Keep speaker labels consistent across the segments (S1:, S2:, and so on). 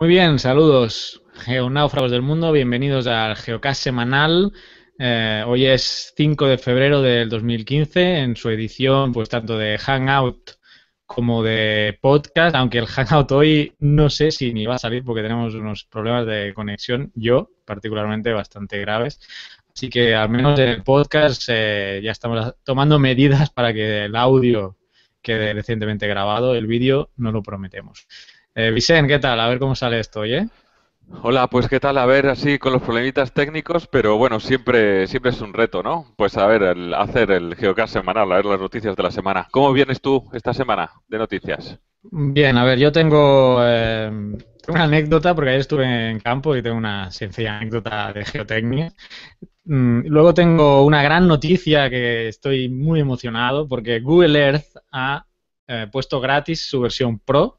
S1: Muy bien, saludos geonáufragos del mundo, bienvenidos al Geocast semanal. Eh, hoy es 5 de febrero del 2015 en su edición pues tanto de Hangout como de podcast, aunque el Hangout hoy no sé si ni va a salir porque tenemos unos problemas de conexión, yo particularmente bastante graves. Así que al menos en el podcast eh, ya estamos tomando medidas para que el audio quede recientemente grabado,
S2: el vídeo no lo
S1: prometemos.
S2: Eh, Vicente, ¿qué tal? A ver cómo sale esto, ¿oye? Hola, pues qué tal, a ver, así con los problemitas técnicos, pero bueno, siempre, siempre es un reto, ¿no? Pues a ver, el, hacer el geocast semanal, a ver las noticias de la semana. ¿Cómo vienes tú esta semana de noticias?
S1: Bien, a ver, yo tengo eh, una anécdota, porque ayer estuve en campo y tengo una sencilla anécdota de geotecnia. Mm, luego tengo una gran noticia que estoy muy emocionado, porque Google Earth ha eh, puesto gratis su versión Pro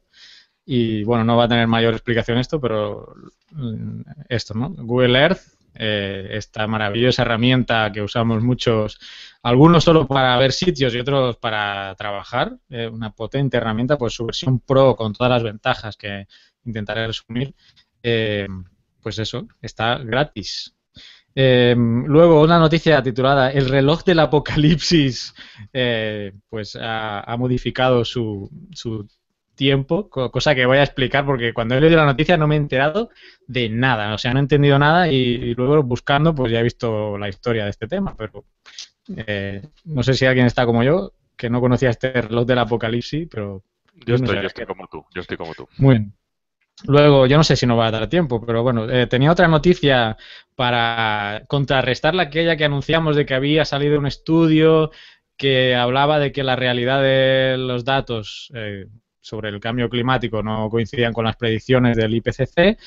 S1: y bueno, no va a tener mayor explicación esto, pero mm, esto, ¿no? Google Earth, eh, esta maravillosa herramienta que usamos muchos, algunos solo para ver sitios y otros para trabajar, eh, una potente herramienta, pues su versión pro con todas las ventajas que intentaré resumir, eh, pues eso, está gratis. luego, una noticia titulada El reloj del apocalipsis pues ha, modificado su, su, tiempo, cosa que voy a explicar porque cuando he leído la noticia no me he enterado de nada, o sea, no he entendido nada y, luego buscando pues ya he visto la historia de este tema, pero eh, no sé si alguien está como yo, que no conocía este reloj del apocalipsis, pero... Yo, estoy,
S2: como tú, yo estoy como tú.
S1: Muy bien. Luego, yo no sé si no va a dar tiempo, pero bueno, eh, tenía otra noticia para contrarrestar la aquella que anunciamos de que había salido un estudio que hablaba de que la realidad de los datos, eh, sobre el cambio climático no coincidían con las predicciones del IPCC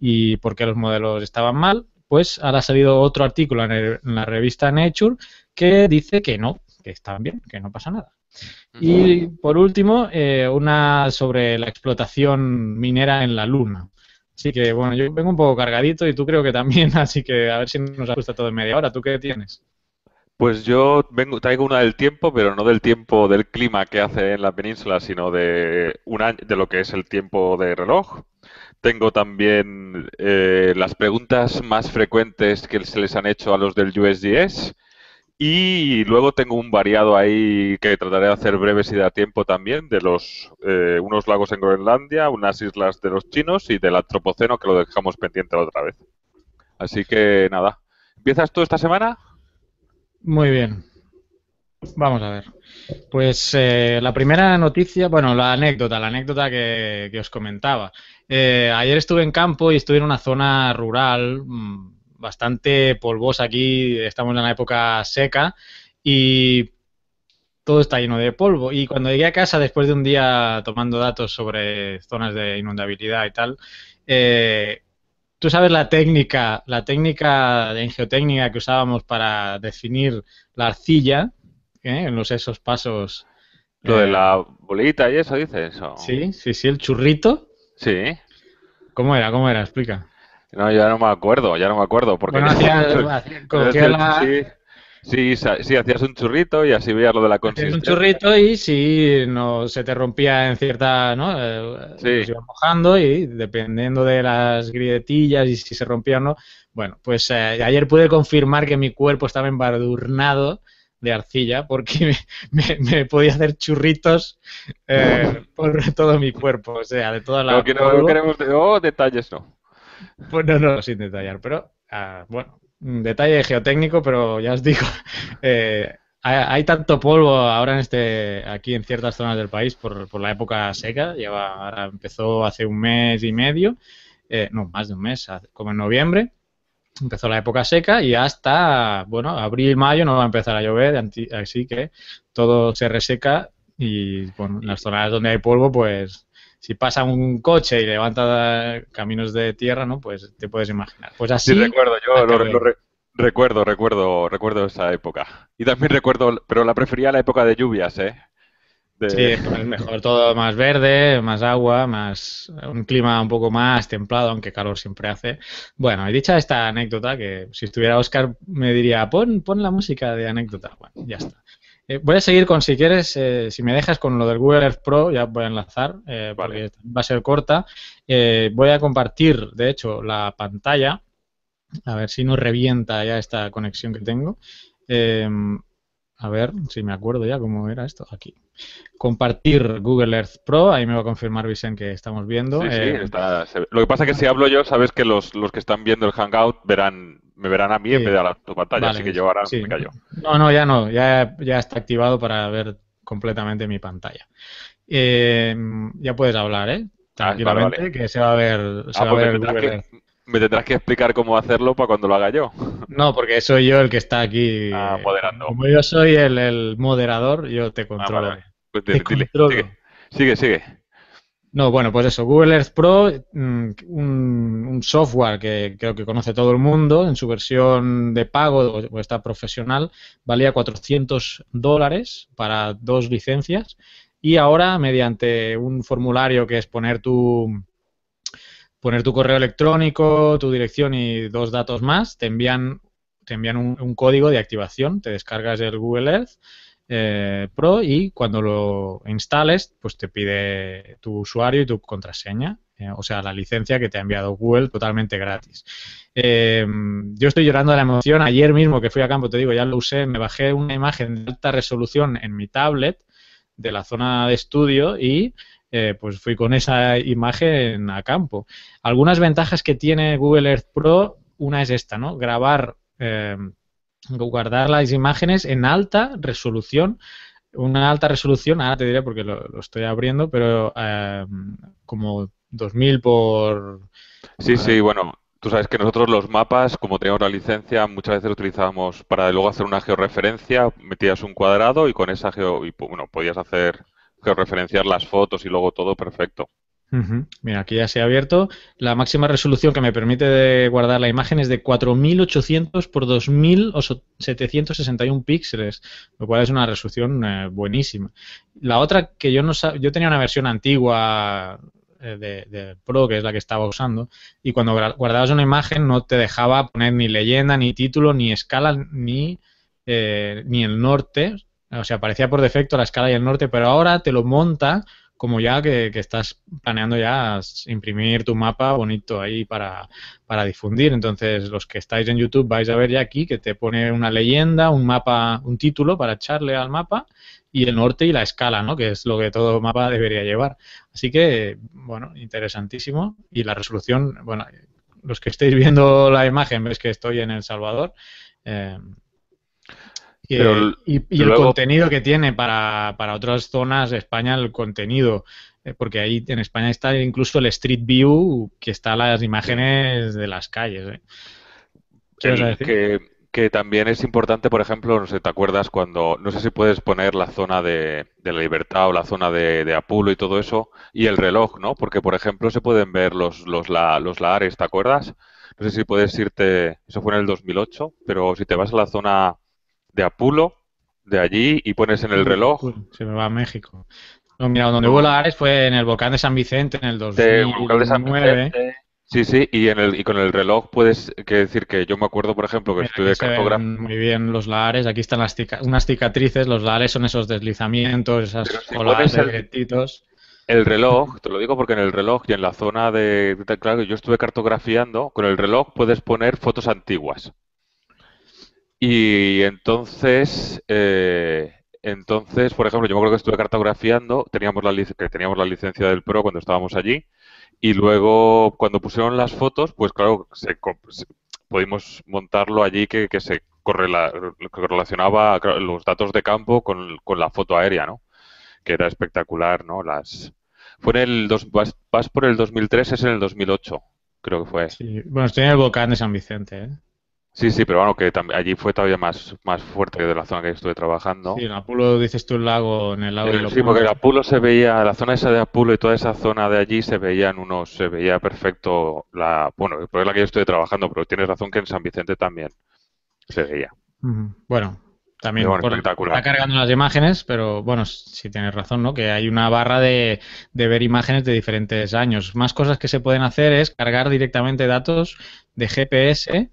S1: y porque los modelos estaban mal, pues ahora ha salido otro artículo en, la revista Nature que dice que no, que están bien, que no pasa nada. Y por último, eh, una sobre la explotación minera en la Luna. Así que bueno, yo vengo un poco cargadito y tú creo que también, así que a ver si nos ajusta todo en media hora. ¿Tú qué tienes?
S2: Pues yo vengo, traigo una del tiempo, pero no del tiempo del clima que hace en la península, sino de, un año, de lo que es el tiempo de reloj. Tengo también eh, las preguntas más frecuentes que se les han hecho a los del USGS. Y luego tengo un variado ahí que trataré de hacer breve si da tiempo también, de los eh, unos lagos en Groenlandia, unas islas de los chinos y del Antropoceno que lo dejamos pendiente otra vez. Así que nada, ¿empiezas tú esta semana?
S1: Muy bien. Vamos a ver. Pues eh, la primera noticia, bueno, la anécdota, la anécdota que, os comentaba. Eh, ayer estuve en campo y estuve en una zona rural mm, bastante polvosa aquí, estamos en la época seca y todo está lleno de polvo. Y cuando llegué a casa, después de un día tomando datos sobre zonas de inundabilidad y tal, eh, tú sabes la técnica, la técnica que usábamos para definir la arcilla, eh, en los esos pasos.
S2: Lo de eh, la bolita y eso, dices. eso. Sí, sí, sí, el churrito. Sí. ¿Cómo era? ¿Cómo era? Explica. No, ya no me acuerdo, ya no me acuerdo. Porque hacía, la, Sí, hacías un churrito y así veías lo de la consistencia. un
S1: churrito y si no, se te rompía en cierta, ¿no? Eh, sí. Se iba mojando y dependiendo de las grietillas y si se rompía o no. Bueno, pues eh, ayer pude confirmar que mi cuerpo estaba embadurnado de arcilla porque me, podía hacer churritos eh, por todo mi cuerpo,
S2: o sea, de toda la... No, que queremos... Oh, detalles no.
S1: Pues no, no, sin detallar, pero
S2: ah, bueno,
S1: detalle geotécnico, pero ya os digo, eh, hay tanto polvo ahora en este, aquí en ciertas zonas del país por, por la época seca. Lleva, ahora empezó hace un mes y medio, eh, no, más de un mes, como en noviembre. Empezó la época seca y hasta, bueno, abril, mayo no va a empezar a llover, así que todo se reseca y bueno, las zonas donde hay polvo, pues si pasa un coche y levanta caminos de tierra, ¿no? Pues te puedes
S2: imaginar. Pues así. Sí, recuerdo, yo lo, recuerdo, recuerdo, recuerdo esa época. Y también recuerdo, pero la prefería la época de lluvias, ¿eh? Sí, pues, mejor
S1: todo más verde, más agua, más un clima un poco más templado, aunque calor siempre hace. Bueno, y dicha esta anécdota, que si estuviera Oscar me diría, pon, pon la música de anécdota. Bueno, ya está. Eh, voy a seguir con, si quieres, eh, si me dejas con lo del Google Earth Pro, ya voy a enlazar, eh, va a ser corta. voy a compartir, de hecho, la pantalla, a ver si no revienta ya esta conexión que tengo. A ver si me acuerdo ya cómo era esto. Aquí. Compartir Google Earth Pro. Ahí me va a confirmar Vicente que estamos viendo. Sí, sí, eh,
S2: lo que pasa es que si hablo yo, sabes que los, que están viendo el Hangout verán me verán a mí en vez de la tu pantalla, así que yo ahora me callo.
S1: No, no, ya no. Ya, ya está activado para ver completamente mi pantalla. Eh, ya puedes hablar, ¿eh? Ah, tranquilamente, que
S2: se va a ver, se ah, va pues me tendrás que explicar cómo hacerlo para cuando lo haga yo.
S1: No, porque soy yo el que está aquí. Ah, moderando. Como yo soy el, moderador, yo te ah, controlo.
S2: Pues sigue, sigue,
S1: No, bueno, pues eso, Google Earth Pro, mm, un, software que creo que conoce todo el mundo, en su versión de pago o está profesional, valía 400 dólares para dos licencias y ahora mediante un formulario que es poner tu, poner tu correo electrónico, tu dirección y dos datos más, te envían, te envían un, código de activación, te descargas el Google Earth eh, Pro y cuando lo instales, pues te pide tu usuario y tu contraseña, eh, o sea, la licencia que te ha enviado Google totalmente gratis. Eh, yo estoy llorando de la emoción. Ayer mismo que fui a campo, te digo, ya lo usé, me bajé una imagen de alta resolución en mi tablet de la zona de estudio y eh, pues fui con esa imagen a campo. Algunas ventajas que tiene Google Earth Pro, una es esta, ¿no? Grabar, eh, guardar las imágenes en alta resolución. Una alta resolución, ahora te diré porque lo, lo estoy abriendo, pero eh, como 2000 por...
S2: Sí, sí, bueno, Tú sabes que nosotros los mapas, como teníamos la licencia, muchas veces lo utilizábamos para luego hacer una georreferencia, metías un cuadrado y con esa geo, pues, bueno, podías hacer que referenciar las fotos y luego todo perfecto.
S1: Mira, aquí ya se ha abierto. La máxima resolución que me permite de guardar la imagen es de 4800 por 2761 píxeles, lo cual es una resolución eh, buenísima. La otra que yo no yo tenía una versión antigua eh, de, Pro, que es la que estaba usando, y cuando guardabas una imagen no te dejaba poner ni leyenda, ni título, ni escala, ni, eh, ni el norte, o sea, aparecía por defecto la escala y el norte, pero ahora te lo monta como ya que, estás planeando ya imprimir tu mapa bonito ahí para, para, difundir. Entonces, los que estáis en YouTube vais a ver ya aquí que te pone una leyenda, un mapa, un título para echarle al mapa y el norte y la escala, ¿no? Que es lo que todo mapa debería llevar. Así que, bueno, interesantísimo. Y la resolución, bueno, los que estéis viendo la imagen, ves que estoy en El Salvador. Eh,
S2: y, el, contenido
S1: que tiene para, otras zonas de España, el contenido, eh, porque ahí en España está incluso el Street View, que está las imágenes de las calles.
S2: ¿eh? que, también es importante, por ejemplo, no sé, ¿te acuerdas cuando, no sé si puedes poner la zona de, la libertad o la zona de, de, Apulo y todo eso, y el reloj, ¿no? Porque, por ejemplo, se pueden ver los, los, los laares, ¿te acuerdas? No sé si puedes irte, eso fue en el 2008, pero si te vas a la zona de Apulo, de allí, y pones en el reloj.
S1: se me va a México. No, mira, donde hubo lahares fue en el volcán de San Vicente en el 2009.
S2: sí, sí, y, en el, con el reloj puedes decir que yo me acuerdo, por ejemplo, que estuve estudié
S1: Muy bien los lares, aquí están las unas cicatrices, los lares son esos deslizamientos, esas colores
S2: directitos. El reloj, te lo digo porque en el reloj y en la zona de, de, Claro, yo estuve cartografiando, con el reloj puedes poner fotos antiguas. Y entonces, eh, entonces, por ejemplo, yo me acuerdo que estuve cartografiando, teníamos la, que teníamos la licencia del PRO cuando estábamos allí, y luego cuando pusieron las fotos, pues claro, se, pudimos montarlo allí que, se correlacionaba los datos de campo con, la foto aérea, ¿no? Que era espectacular, ¿no? Las, fue el vas, por el 2003, es en el 2008, creo que fue. Sí.
S1: Bueno, estoy en el volcán de San Vicente, ¿eh?
S2: Sí, sí, pero bueno, que allí fue todavía más, más fuerte que de la zona que estuve trabajando. Sí, en
S1: Apulo dices tú el lago, en el lado de sí, porque en Apulo
S2: se veía, la zona esa de Apulo y toda esa zona de allí se veían unos, se veía perfecto la, bueno, por la que yo estuve trabajando, pero tienes razón que en San Vicente también se veía. Bueno, también está
S1: cargando las imágenes, pero bueno, si tienes razón, ¿no? Que hay una barra de, de, ver imágenes de diferentes años. Más cosas que se pueden hacer es cargar directamente datos de GPS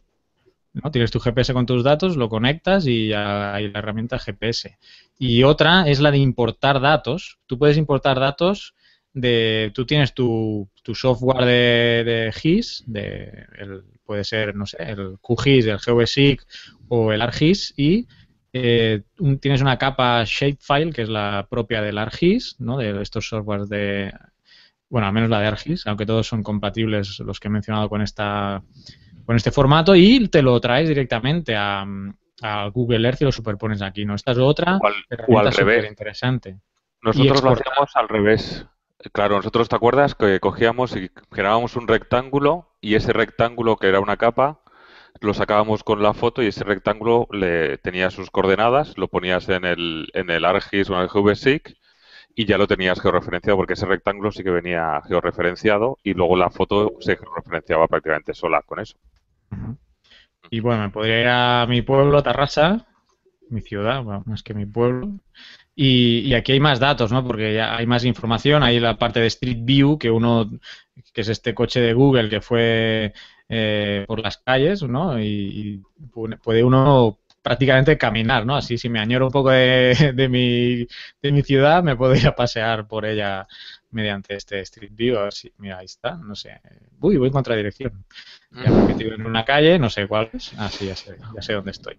S1: ¿no? Tienes tu GPS con tus datos, lo conectas y ya hay la herramienta GPS. Y otra es la de importar datos. Tú puedes importar datos de... Tú tienes tu, software de, GIS, de, puede ser, no sé, el QGIS, el GVSIC o el ARGIS y... Eh, tienes una capa shapefile que es la propia del ARGIS ¿no? de estos softwares de bueno, al menos la de ARGIS, aunque todos son compatibles los que he mencionado con esta con este formato y te lo traes directamente a, Google Earth y lo superpones aquí, ¿no? Esta es otra o al, revés. interesante.
S2: Nosotros lo hacíamos al revés. Claro, nosotros te acuerdas que cogíamos y generábamos un rectángulo y ese rectángulo que era una capa lo sacábamos con la foto y ese rectángulo le tenía sus coordenadas, lo ponías en el, en el ARGIS o en el GVSIC y ya lo tenías georreferenciado porque ese rectángulo sí que venía georreferenciado y luego la foto se georreferenciaba prácticamente sola con eso.
S1: Y bueno, me podría ir a mi pueblo, a Tarrasa, mi ciudad, más que mi pueblo. Y, aquí hay más datos, ¿no? Porque ya hay más información, hay la parte de Street View, que uno, que es este coche de Google que fue eh, por las calles, ¿no? Y, puede uno prácticamente caminar, ¿no? Así si me añoro un poco de, de, mi, de mi ciudad, me podría pasear por ella mediante este Street View. A ver si, mira, ahí está, no sé. Uy, voy en contradirección. Me he mm. metido en una calle, no sé cuál es. Ah, sí, ya sé, ya sé dónde estoy.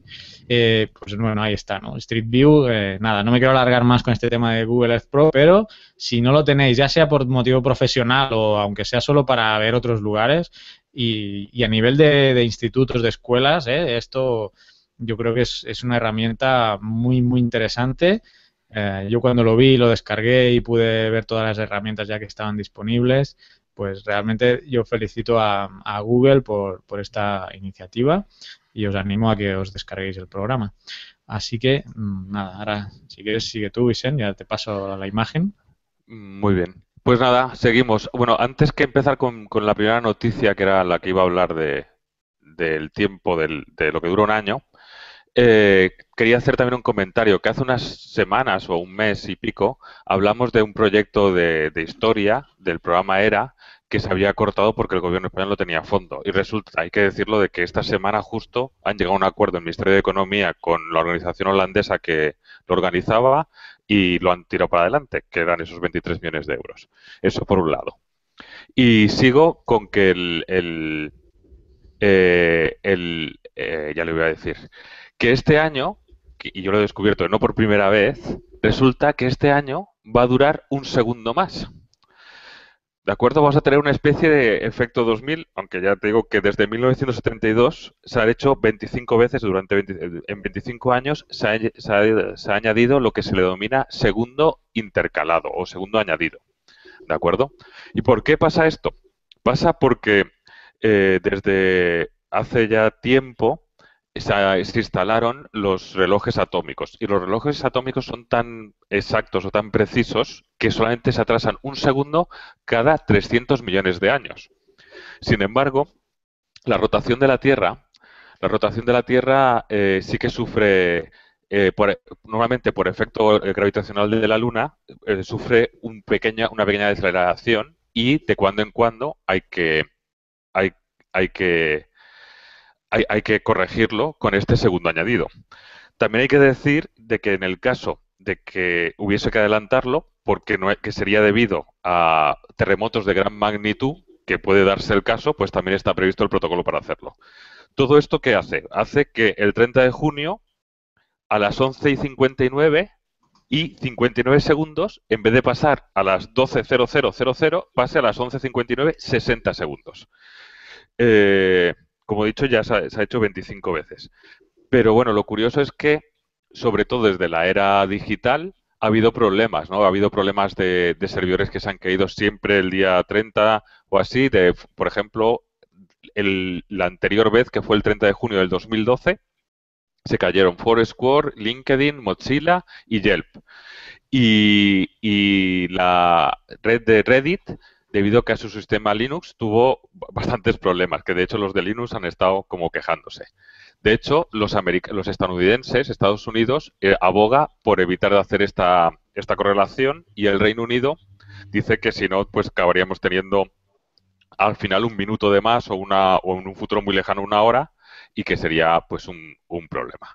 S1: Eh, pues bueno, ahí está, ¿no? Street View, eh, nada, no me quiero alargar más con este tema de Google Earth Pro, pero si no lo tenéis, ya sea por motivo profesional o aunque sea solo para ver otros lugares, y, a nivel de, institutos, de escuelas, eh, esto yo creo que es, es una herramienta muy, muy interesante eh, yo cuando lo vi, lo descargué y pude ver todas las herramientas ya que estaban disponibles, pues realmente yo felicito a, Google por, esta iniciativa y os animo a que os descarguéis el programa. Así que, mm, nada, ahora si quieres sigue tú, Vicente, ya te paso la imagen.
S2: Muy bien. Pues nada, seguimos. Bueno, antes que empezar con, la primera noticia, que era la que iba a hablar de, del tiempo de lo que dura un año, eh, quería hacer también un comentario, que hace unas semanas o un mes y pico hablamos de un proyecto de, historia del programa ERA que se había cortado porque el gobierno español lo tenía fondo. Y resulta, hay que decirlo, de que esta semana justo han llegado a un acuerdo en el Ministerio de Economía con la organización holandesa que lo organizaba y lo han tirado para adelante, que eran esos 23 millones de euros. Eso por un lado. Y sigo con que el... el, eh, eh, ya le voy a decir que este año, y yo lo he descubierto no por primera vez, resulta que este año va a durar un segundo más. ¿De acuerdo? Vamos a tener una especie de efecto 2000, aunque ya te digo que desde 1972 se han hecho 25 veces durante en 25 años, se ha, añadido lo que se le denomina segundo intercalado o segundo añadido. ¿De acuerdo? ¿Y por qué pasa esto? Pasa porque eh, desde hace ya tiempo se, instalaron los relojes atómicos. Y los relojes atómicos son tan exactos o tan precisos que solamente se atrasan un segundo cada 300 millones de años. Sin embargo, la rotación de la Tierra, la rotación de la Tierra eh, sí que sufre, eh, normalmente por efecto eh, gravitacional de la Luna, sufre pequeña, una pequeña desaceleración y de cuando en cuando hay que, hay que hay, que corregirlo con este segundo añadido. También hay que decir de que en el caso de que hubiese que adelantarlo, porque no, que sería debido a terremotos de gran magnitud, que puede darse el caso, pues también está previsto el protocolo para hacerlo. ¿Todo esto qué hace? Hace que el 30 de junio, a las 11 y 59 y 59 segundos, en vez de pasar a las 12.0000, pase a las 11:59:60 60 segundos. Eh, como he dicho, ya se ha, hecho 25 veces. Pero bueno, lo curioso es que, sobre todo desde la era digital, ha habido problemas, ¿no? Ha habido problemas de, servidores que se han caído siempre el día 30 o así. por ejemplo, la anterior vez, que fue el 30 de junio del 2012, se cayeron Foursquare, LinkedIn, Mozilla y Yelp. y la red de Reddit debido a que su sistema Linux tuvo bastantes problemas, que de hecho los de Linux han estado como quejándose. De hecho, los, los estadounidenses, Estados Unidos, eh, aboga por evitar de hacer esta, esta correlación y el Reino Unido dice que si no, pues acabaríamos teniendo al final un minuto de más o, una, o en un futuro muy lejano una hora y que sería pues un, problema.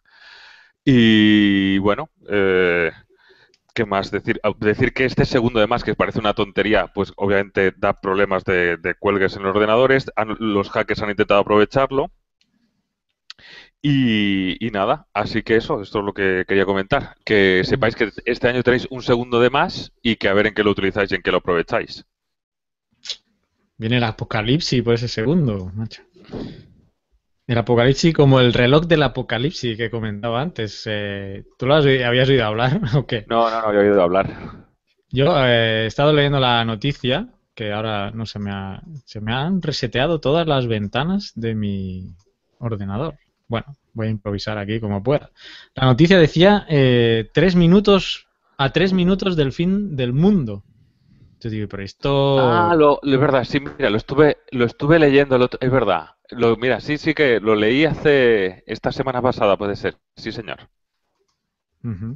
S2: Y bueno, eh, ¿Qué más? Decir, decir que este segundo de más, que parece una tontería, pues obviamente da problemas de, cuelgues en los ordenadores. los hackers han intentado aprovecharlo. Y, y, nada, así que eso, esto es lo que quería comentar. Que sepáis que este año tenéis un segundo de más y que a ver en qué lo utilizáis y en qué lo aprovecháis.
S1: Viene el apocalipsis por ese segundo, macho. El apocalipsis como el reloj del apocalipsis que comentaba antes. Eh, ¿Tú lo has, habías oído hablar o qué? No, no,
S2: no había oído hablar.
S1: Yo eh, he estado leyendo la noticia que ahora no se me se me han reseteado todas las ventanas de mi ordenador. Bueno, voy a improvisar aquí como pueda. La noticia decía eh, tres minutos a tres minutos del fin del mundo.
S2: Ah, lo, es verdad, sí, mira, lo estuve, lo estuve leyendo, es verdad. Lo, mira, sí, sí que lo leí hace esta semana pasada, puede ser. Sí, señor.
S1: Uh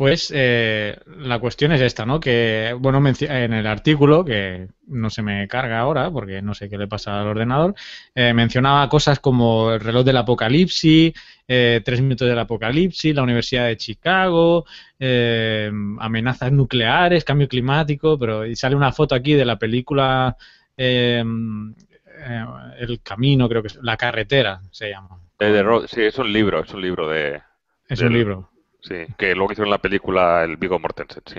S1: pues eh, la cuestión es esta, ¿no? Que, bueno, en el artículo, que no se me carga ahora porque no sé qué le pasa al ordenador, eh, mencionaba cosas como el reloj del apocalipsis, eh, tres minutos del apocalipsis, la Universidad de Chicago, amenazas nucleares, cambio climático, pero y sale una foto aquí de la película El Camino, creo que es, La
S2: Carretera se llama. sí, es un libro, es un libro de... Es un libro Sí, que luego hicieron la película el Vigo Mortensen, sí.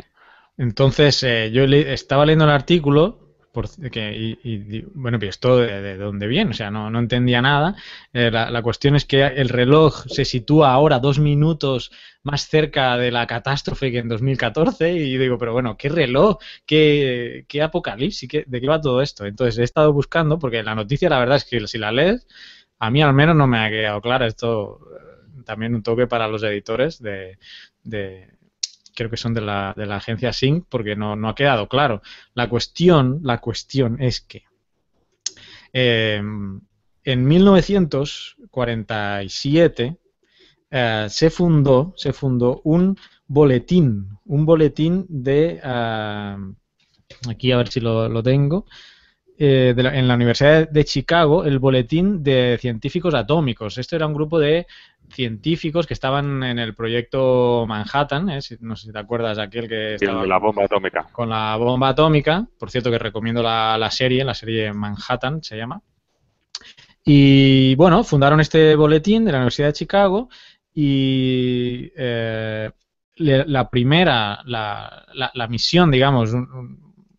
S1: Entonces, eh, yo estaba leyendo el artículo por, y, bueno, pues esto de, dónde viene, o sea, no, no entendía nada. Eh, la, cuestión es que el reloj se sitúa ahora dos minutos más cerca de la catástrofe que en 2014 y digo, pero bueno, ¿qué reloj? ¿Qué, apocalipsis? ¿De qué va todo esto? Entonces he estado buscando, porque la noticia la verdad es que si la lees, a mí al menos no me ha quedado clara esto también un toque para los editores de, creo que son de la, de la agencia Sync, porque no, no, ha quedado claro. La cuestión, la cuestión es que em, en 1947 eh, se fundó, se fundó un boletín, un boletín de ah, aquí a ver si lo, lo tengo, eh, en la Universidad de Chicago el Boletín de Científicos Atómicos. Este era un grupo de científicos que estaban en el proyecto Manhattan, ¿eh? no sé si te acuerdas aquel que estaba... la
S2: bomba atómica.
S1: Con la bomba atómica, por cierto que recomiendo la, la serie, la serie Manhattan se llama.
S2: Y
S1: bueno, fundaron este boletín de la Universidad de Chicago y eh, la primera, la, misión, digamos,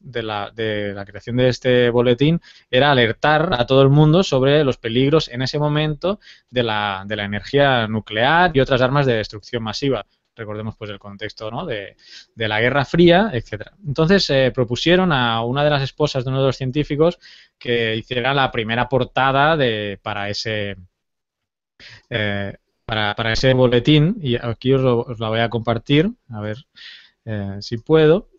S1: de la, creación de este boletín era alertar a todo el mundo sobre los peligros en ese momento de la, energía nuclear y otras armas de destrucción masiva recordemos pues el contexto ¿no? de, la Guerra Fría, etcétera. Entonces eh, propusieron a una de las esposas de uno de los científicos que hiciera la primera portada de, para ese eh, para, ese boletín y aquí os, la voy a compartir a ver eh, si puedo.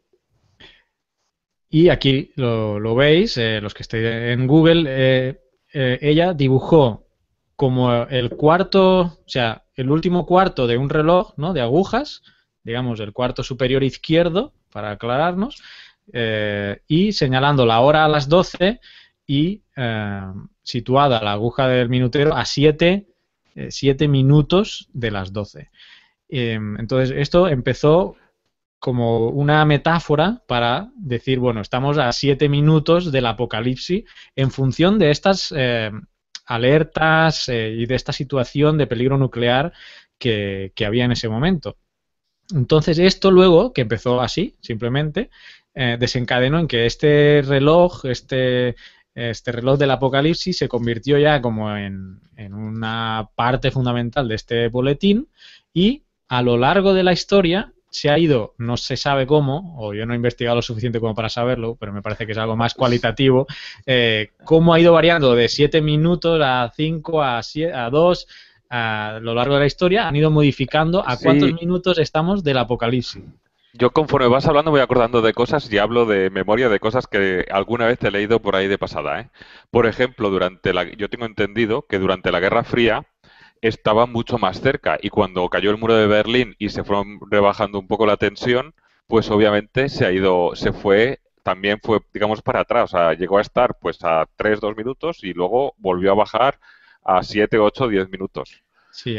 S1: Y aquí lo, veis, eh, los que estéis en Google, eh, eh, ella dibujó como el cuarto, o sea, el último cuarto de un reloj, ¿no? De agujas, digamos, el cuarto superior izquierdo, para aclararnos, y señalando la hora a las 12 y situada la aguja del minutero a 7 siete minutos de las 12. entonces, esto empezó como una metáfora para decir, bueno, estamos a siete minutos del apocalipsis en función de estas eh, alertas eh, y de esta situación de peligro nuclear que, había en ese momento. Entonces esto luego, que empezó así, simplemente, eh, desencadenó en que este reloj, este, este reloj del apocalipsis se convirtió ya como en, en, una parte fundamental de este boletín y a lo largo de la historia se ha ido, no se sabe cómo, o yo no he investigado lo suficiente como para saberlo, pero me parece que es algo más cualitativo, eh, cómo ha ido variando de 7 minutos a 5, a, a 2, a lo largo de la historia, han ido modificando a cuántos minutos estamos del apocalipsis.
S2: Yo conforme vas hablando voy acordando de cosas y hablo de memoria de cosas que alguna vez te he leído por ahí de pasada. ¿eh? Por ejemplo, durante la, yo tengo entendido que durante la Guerra Fría estaba mucho más cerca. Y cuando cayó el muro de Berlín y se fueron rebajando un poco la tensión, pues obviamente se ha ido, se fue, también fue, digamos, para atrás. O sea, llegó a estar pues a 3, 2 minutos y luego volvió a bajar a 7, 8, 10 minutos. Sí,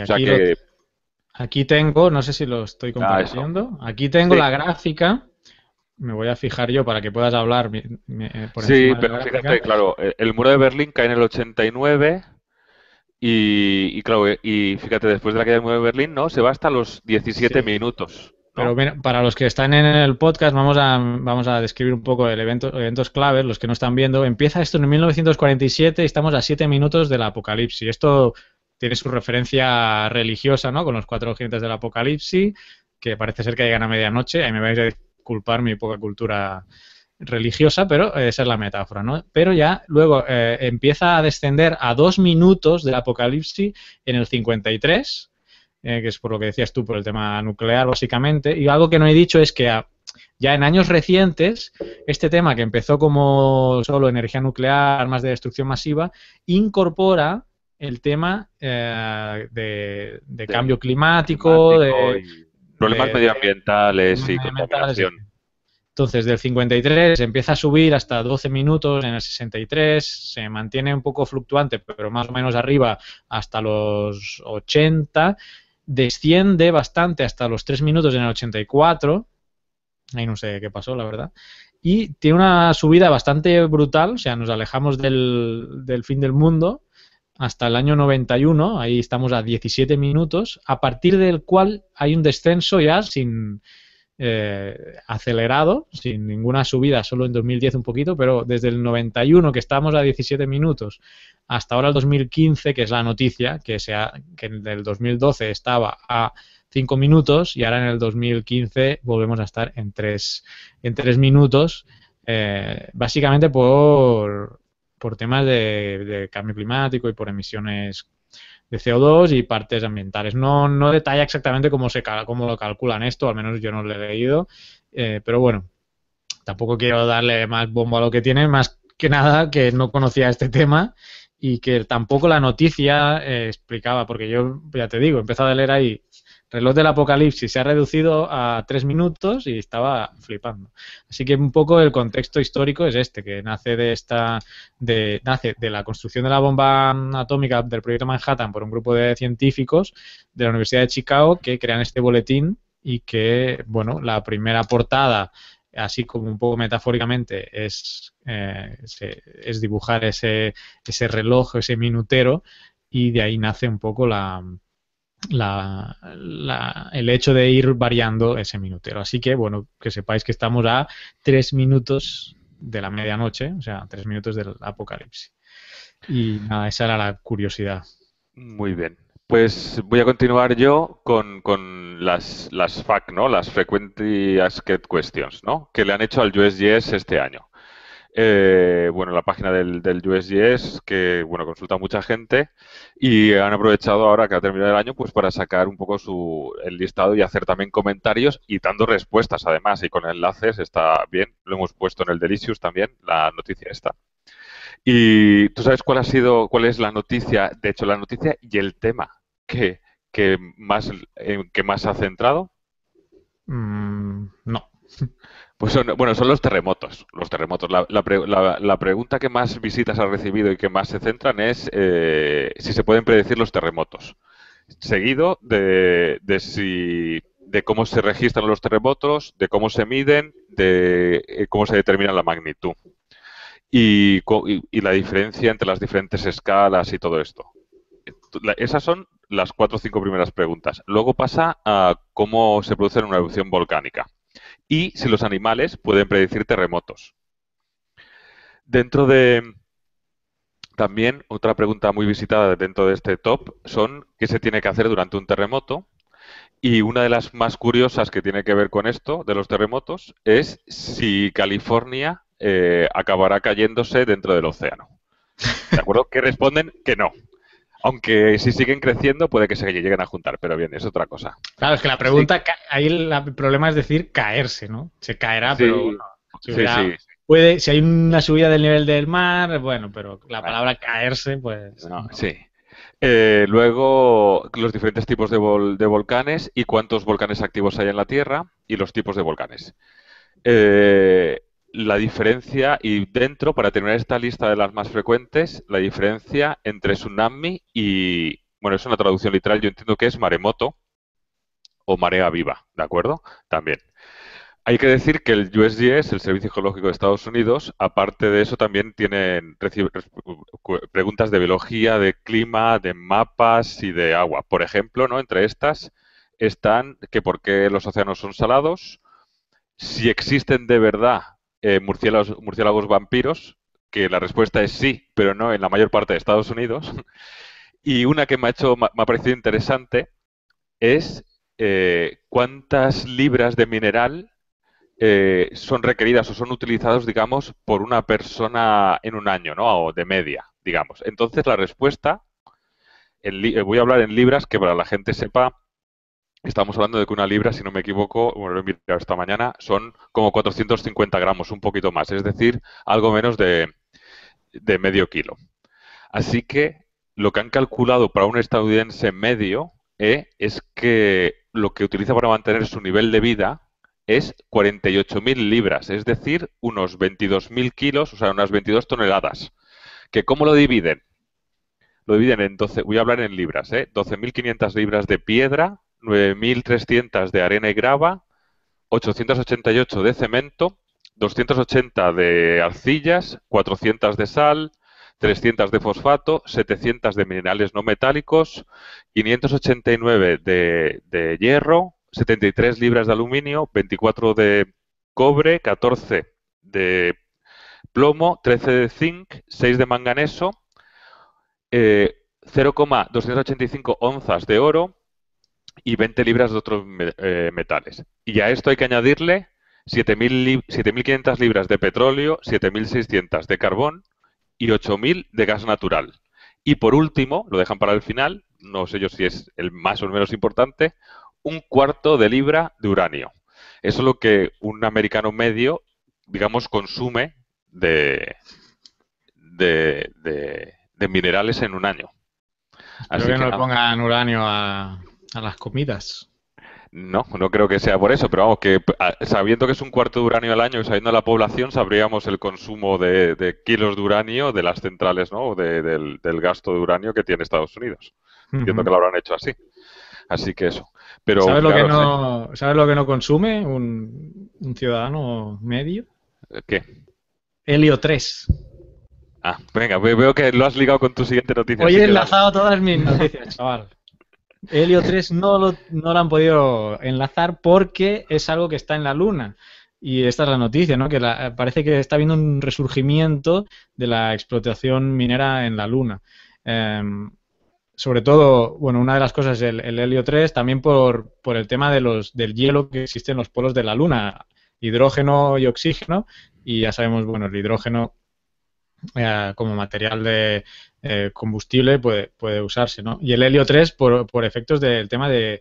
S1: aquí, tengo, no sé si lo estoy
S2: ah, compartiendo,
S1: aquí tengo la gráfica me voy a fijar yo para que puedas hablar.
S2: Eh,
S1: sí, pero fíjate,
S2: claro, eh, el muro de Berlín cae en el 89, y, y, claro, eh, y fíjate, después de la caída del de Berlín, ¿no? Se va hasta los 17 minutos.
S1: Pero para los que están en el podcast, vamos a, vamos a describir un poco el evento, eventos claves, los que no están viendo. Empieza esto en 1947 y estamos a 7 minutos del apocalipsis. Esto tiene su referencia religiosa, ¿no? Con los cuatro jinetes del apocalipsis, que parece ser que llegan a medianoche. Ahí me vais a disculpar mi poca cultura religiosa, pero eh, esa es la metáfora, Pero ya luego eh, empieza a descender a dos minutos del apocalipsis en el 53, eh, que es por lo que decías tú, por el tema nuclear, básicamente. Y algo que no he dicho es que ya en años recientes, este tema que empezó como solo energía nuclear, armas de destrucción masiva, incorpora el tema de, cambio climático, de,
S2: problemas medioambientales y contaminación.
S1: Entonces, del 53 empieza a subir hasta 12 minutos en el 63, se mantiene un poco fluctuante, pero más o menos arriba hasta los 80, desciende bastante hasta los 3 minutos en el 84, ahí no sé qué pasó, la verdad, y tiene una subida bastante brutal, o sea, nos alejamos del, del fin del mundo hasta el año 91, ahí estamos a 17 minutos, a partir del cual hay un descenso ya sin eh, acelerado, sin ninguna subida, solo en 2010 un poquito, pero desde el 91 que estamos a 17 minutos hasta ahora el 2015, que es la noticia, que, sea, que en el 2012 estaba a 5 minutos y ahora en el 2015 volvemos a estar en 3, en minutos, eh, básicamente por, por temas de, de, cambio climático y por emisiones de CO2 y partes ambientales. No, no detalla exactamente cómo, se, cómo lo calculan esto, al menos yo no lo he leído, eh, pero bueno, tampoco quiero darle más bombo a lo que tiene, más que nada que no conocía este tema y que tampoco la noticia eh, explicaba, porque yo, ya te digo, he empezado a leer ahí reloj del apocalipsis se ha reducido a tres minutos y estaba flipando. Así que un poco el contexto histórico es este, que nace de esta, de, nace de la construcción de la bomba atómica del proyecto Manhattan por un grupo de científicos de la Universidad de Chicago que crean este boletín y que, bueno, la primera portada así como un poco metafóricamente, es, eh, es dibujar ese, ese reloj, ese minutero, y de ahí nace un poco la, la, el hecho de ir variando ese minutero. Así que, bueno, que sepáis que estamos a tres minutos de la medianoche, o sea, tres minutos del apocalipsis. Y nada, esa era la curiosidad.
S2: Muy bien. Pues voy a continuar yo con, las, las FAQ, ¿no? Las Frequently Asked Questions, ¿no? Que le han hecho al USGS este año. Eh, bueno, la página del, del USGS, que bueno, consulta mucha gente y han aprovechado ahora que ha terminado el año pues para sacar un poco su, el listado y hacer también comentarios y dando respuestas además y con enlaces, está bien, lo hemos puesto en el Delicious también, la noticia está. Y tú sabes cuál ha sido, cuál es la noticia, de hecho la noticia y el tema que, que más, que más ha centrado. Mm, no. Pues bueno, son los terremotos. Los terremotos. La, pregunta que más visitas ha recibido y que más se centran es eh, si se pueden predecir los terremotos. Seguido de, de cómo se registran los terremotos, de cómo se miden, de eh, cómo se determina la magnitud y la diferencia entre las diferentes escalas y todo esto. Esas son las cuatro o cinco primeras preguntas. Luego pasa a cómo se produce una erupción volcánica y si los animales pueden predecir terremotos. Dentro de también otra pregunta muy visitada dentro de este top son qué se tiene que hacer durante un terremoto y una de las más curiosas que tiene que ver con esto de los terremotos es si California eh, acabará cayéndose dentro del océano. ¿De acuerdo? que responden que no, aunque si siguen creciendo, puede que se lleguen a juntar, pero bien, es otra cosa.
S1: Claro, es que la pregunta, ahí el problema es decir caerse, ¿no? Se caerá, pero Puede, si hay una subida del nivel del mar, bueno, pero la palabra caerse, pues.
S2: sí. Eh, luego, los diferentes tipos de, de, volcanes y cuántos volcanes activos hay en la Tierra y los tipos de volcanes. Eh, la diferencia y dentro, para terminar esta lista de las más frecuentes, la diferencia entre tsunami y, bueno, es una traducción literal, yo entiendo que es maremoto o marea viva, ¿de acuerdo? También. Hay que decir que el USGS, el Servicio Geológico de Estados Unidos, aparte de eso también tienen preguntas de biología, de clima, de mapas y de agua. Por ejemplo, ¿no? entre estas están que por qué los océanos son salados, si existen de verdad eh, murciélagos, vampiros, que la respuesta es sí, pero no en la mayor parte de Estados Unidos. Y una que me ha, hecho, me ha parecido interesante es eh, cuántas libras de mineral eh, son requeridas o son utilizadas digamos, por una persona en un año, ¿no? O de media, digamos. Entonces, la respuesta, voy a hablar en libras, que para la gente sepa, Estamos hablando de que una libra, si no me equivoco, bueno, lo he mirado esta mañana, son como 450 gramos, un poquito más, es decir, algo menos de, medio kilo. Así que lo que han calculado para un estadounidense medio eh, es que lo que utiliza para mantener su nivel de vida es 48.000 libras, es decir, unos 22.000 kilos, o sea, unas 22 toneladas. ¿Que ¿Cómo lo dividen? Lo dividen en 12, voy a hablar en libras, eh, 12.500 libras de piedra, 9.300 de arena y grava, 888 de cemento, 280 de arcillas, 400 de sal, 300 de fosfato, 700 de minerales no metálicos, 589 de, de hierro, 73 libras de aluminio, 24 de cobre, 14 de plomo, 13 de zinc, 6 de manganeso, 0,285 eh, onzas de oro, y 20 libras de otros eh, metales. Y a esto hay que añadirle 7.500 libras de petróleo, 7.600 de carbón y 8.000 de gas natural. Y por último, lo dejan para el final, no sé yo si es el más o el menos importante, un cuarto de libra de uranio. Eso es lo que un americano medio, digamos, consume de, de, minerales en un año. Así que, no le
S1: pongan uranio a, a las comidas.
S2: No, no creo que sea por eso, pero vamos, que ah, sabiendo que es un cuarto de uranio al año y sabiendo la población, sabríamos el consumo de, kilos de uranio de las centrales, ¿no? De, del, gasto de uranio que tiene Estados Unidos. que lo habrán hecho así. Así que eso. Pero, ¿Sabes, lo
S1: que no, consume un, ciudadano medio?
S2: Eh, ¿Qué? Helio 3. Ah, venga, veo que lo has ligado con tu siguiente noticia. Hoy he enlazado
S1: todas mis noticias, chaval. Helio 3 no lo, no lo han podido enlazar porque es algo que está en la Luna. Y esta es la noticia, ¿no? Que parece que está habiendo un resurgimiento de la explotación minera en la Luna. Em, sobre todo, bueno, una de las cosas el, el helio 3, también por, el tema de los, del hielo que existe en los polos de la Luna, hidrógeno y oxígeno, y ya sabemos, bueno, el hidrógeno eh, como material de, eh, combustible puede, puede usarse, ¿no? Y el helio 3 por, por efectos del tema de,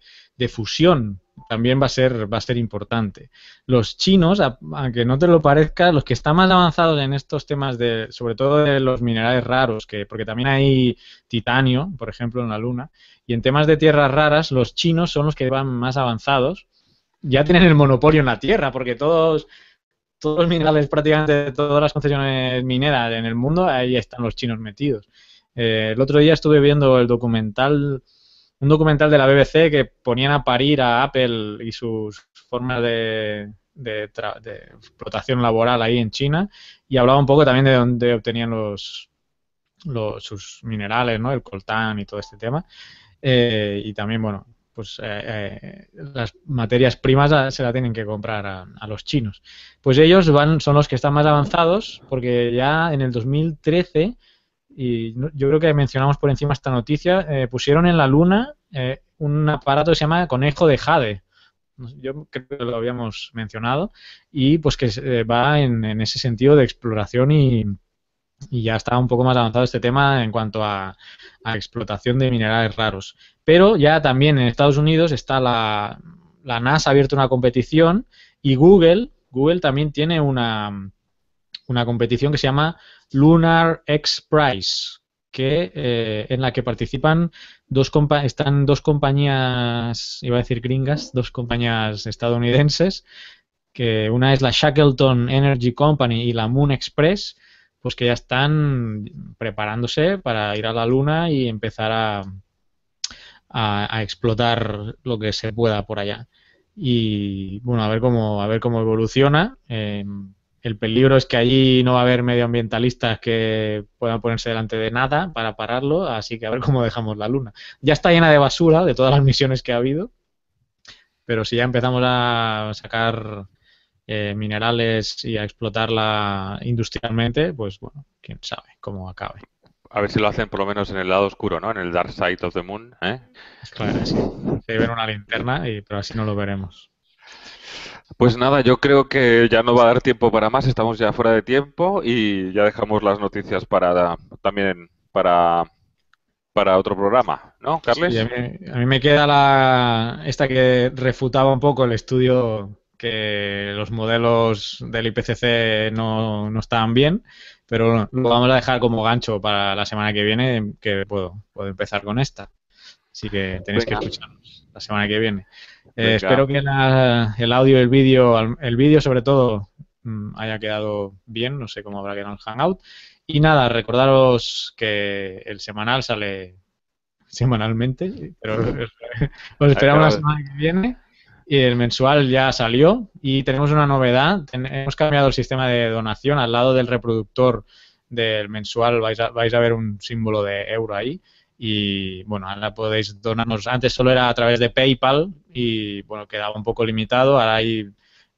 S1: fusión también va a ser va a ser importante. Los chinos, aunque no te lo parezca, los que están más avanzados en estos temas de sobre todo de los minerales raros, que porque también hay titanio, por ejemplo, en la luna, y en temas de tierras raras, los chinos son los que van más avanzados. Ya tienen el monopolio en la tierra porque todos todos los minerales prácticamente todas las concesiones mineras en el mundo, ahí están los chinos metidos. Eh, el otro día estuve viendo el documental, un documental de la BBC que ponían a parir a Apple y sus formas de, explotación laboral ahí en China y hablaba un poco también de dónde obtenían los, sus minerales, ¿no? El coltán y todo este tema. Eh, y también, bueno, pues eh, las materias primas se las tienen que comprar a, los chinos. Pues ellos van, son los que están más avanzados porque ya en el 2013 y yo creo que mencionamos por encima esta noticia, eh, pusieron en la Luna eh, un aparato que se llama Conejo de Jade. Yo creo que lo habíamos mencionado. Y pues que eh, va en, ese sentido de exploración y, ya está un poco más avanzado este tema en cuanto a, a, explotación de minerales raros. Pero ya también en Estados Unidos está la, la NASA ha abierto una competición y Google, Google también tiene una una competición que se llama Lunar X Prize, que eh, en la que participan dos compa están dos compañías, iba a decir gringas, dos compañías estadounidenses, que una es la Shackleton Energy Company y la Moon Express, pues que ya están preparándose para ir a la Luna y empezar a, a, explotar lo que se pueda por allá. Y bueno, a ver cómo, a ver cómo evoluciona. Eh, el peligro es que allí no va a haber medioambientalistas que puedan ponerse delante de nada para pararlo, así que a ver cómo dejamos la Luna. Ya está llena de basura de todas las misiones que ha habido, pero si ya empezamos a sacar eh, minerales y a explotarla industrialmente, pues bueno, quién sabe cómo acabe.
S2: A ver si lo hacen por lo menos en el lado oscuro, ¿no? En el Dark Side of the Moon, ¿eh? Pues claro, sí.
S1: Se ve una linterna, y, pero así no lo veremos.
S2: Pues nada, yo creo que ya no va a dar tiempo para más, estamos ya fuera de tiempo y ya dejamos las noticias para también para para otro programa, ¿no, Carles? a,
S1: mí, me queda la, esta que refutaba un poco el estudio que los modelos del IPCC no, estaban bien, pero lo vamos a dejar como gancho para la semana que viene, que puedo, puedo empezar con esta. Así que tenéis que escucharnos la semana que viene. Eh, espero que el audio y el vídeo, el vídeo sobre todo, mm, haya quedado bien, no sé cómo habrá quedado el Hangout. Y nada, recordaros que el semanal sale semanalmente, pero os esperamos la semana que viene. Y el mensual ya salió y tenemos una novedad, hemos cambiado el sistema de donación al lado del reproductor del mensual, vais vais a ver un símbolo de euro ahí y bueno, ahora podéis donarnos. Antes solo era a través de PayPal y bueno, quedaba un poco limitado. Ahora ahí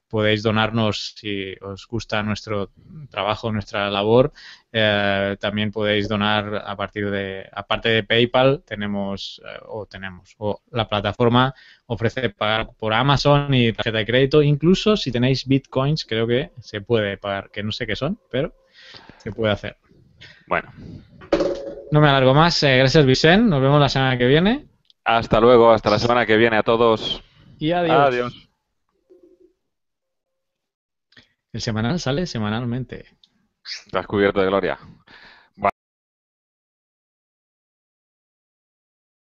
S1: podéis donarnos si os gusta nuestro trabajo, nuestra labor. Eh, también podéis donar a partir de, aparte de PayPal, tenemos eh, o tenemos o la plataforma ofrece pagar por Amazon y tarjeta de crédito. Incluso si tenéis bitcoins, creo que se puede pagar, que no sé qué son, pero se puede
S2: hacer. Bueno.
S1: No me alargo más. Eh, gracias, Vicente. Nos vemos la semana que viene.
S2: Hasta luego, hasta la semana que viene a todos. Y adiós. adiós.
S1: El semanal sale semanalmente.
S2: Estás cubierto de gloria.